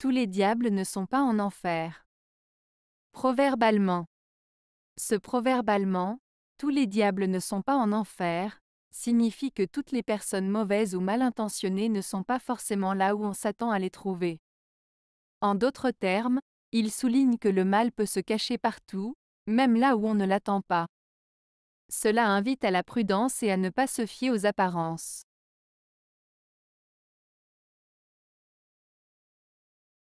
Tous les diables ne sont pas en enfer. Proverbe Ce proverbe allemand, tous les diables ne sont pas en enfer, signifie que toutes les personnes mauvaises ou mal intentionnées ne sont pas forcément là où on s'attend à les trouver. En d'autres termes, il souligne que le mal peut se cacher partout, même là où on ne l'attend pas. Cela invite à la prudence et à ne pas se fier aux apparences.